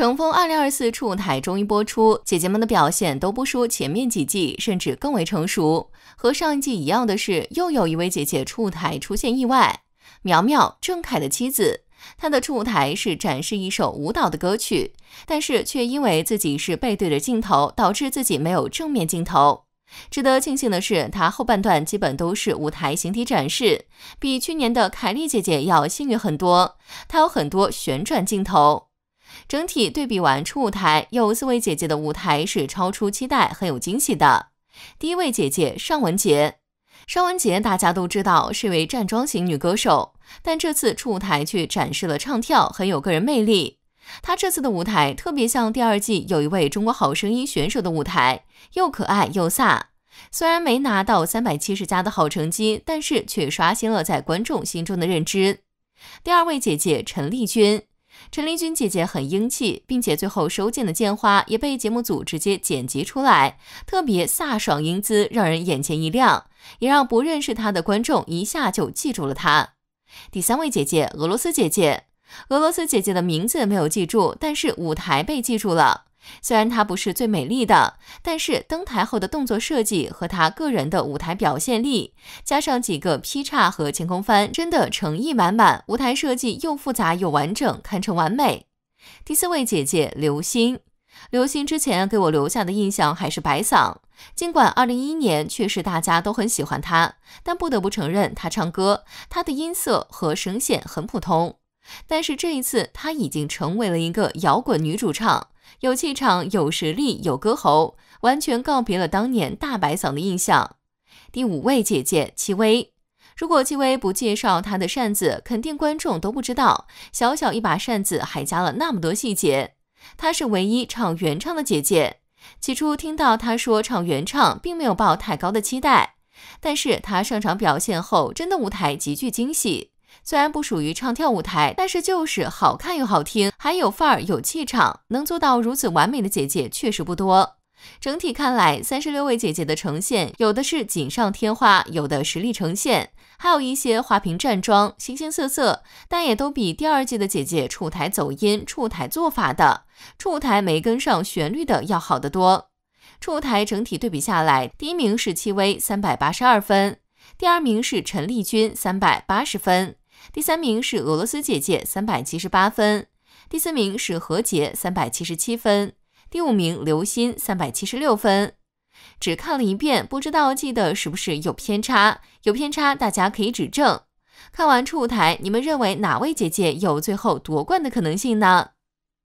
乘风二零二四初舞台终于播出，姐姐们的表现都不输前面几季，甚至更为成熟。和上一季一样的是，又有一位姐姐出舞台出现意外。苗苗，郑恺的妻子，她的出舞台是展示一首舞蹈的歌曲，但是却因为自己是背对着镜头，导致自己没有正面镜头。值得庆幸的是，她后半段基本都是舞台形体展示，比去年的凯丽姐姐要幸运很多。她有很多旋转镜头。整体对比完初舞台，有四位姐姐的舞台是超出期待，很有惊喜的。第一位姐姐尚雯婕，尚雯婕大家都知道是位站桩型女歌手，但这次初舞台却展示了唱跳，很有个人魅力。她这次的舞台特别像第二季有一位中国好声音选手的舞台，又可爱又飒。虽然没拿到三百七十加的好成绩，但是却刷新了在观众心中的认知。第二位姐姐陈丽君。陈丽君姐姐很英气，并且最后收件的剑花也被节目组直接剪辑出来，特别飒爽英姿，让人眼前一亮，也让不认识她的观众一下就记住了她。第三位姐姐，俄罗斯姐姐，俄罗斯姐姐的名字没有记住，但是舞台被记住了。虽然她不是最美丽的，但是登台后的动作设计和她个人的舞台表现力，加上几个劈叉和前空翻，真的诚意满满。舞台设计又复杂又完整，堪称完美。第四位姐姐刘星，刘星之前给我留下的印象还是白嗓，尽管二零一一年确实大家都很喜欢她，但不得不承认她唱歌，她的音色和声线很普通。但是这一次她已经成为了一个摇滚女主唱。有气场，有实力，有歌喉，完全告别了当年大白嗓的印象。第五位姐姐戚薇，如果戚薇不介绍她的扇子，肯定观众都不知道。小小一把扇子，还加了那么多细节。她是唯一唱原唱的姐姐。起初听到她说唱原唱，并没有抱太高的期待，但是她上场表现后，真的舞台极具惊喜。虽然不属于唱跳舞台，但是就是好看又好听，还有范儿有气场，能做到如此完美的姐姐确实不多。整体看来，三十六位姐姐的呈现，有的是锦上添花，有的实力呈现，还有一些花瓶站桩，形形色色。但也都比第二季的姐姐触台走音、触台做法的、触台没跟上旋律的要好得多。触台整体对比下来，第一名是戚薇，三百八十二分；第二名是陈丽君三百八十分。第三名是俄罗斯姐姐三百七十八分，第四名是何洁三百七十七分，第五名刘鑫三百七十六分。只看了一遍，不知道记得是不是有偏差，有偏差大家可以指正。看完初舞台，你们认为哪位姐姐有最后夺冠的可能性呢？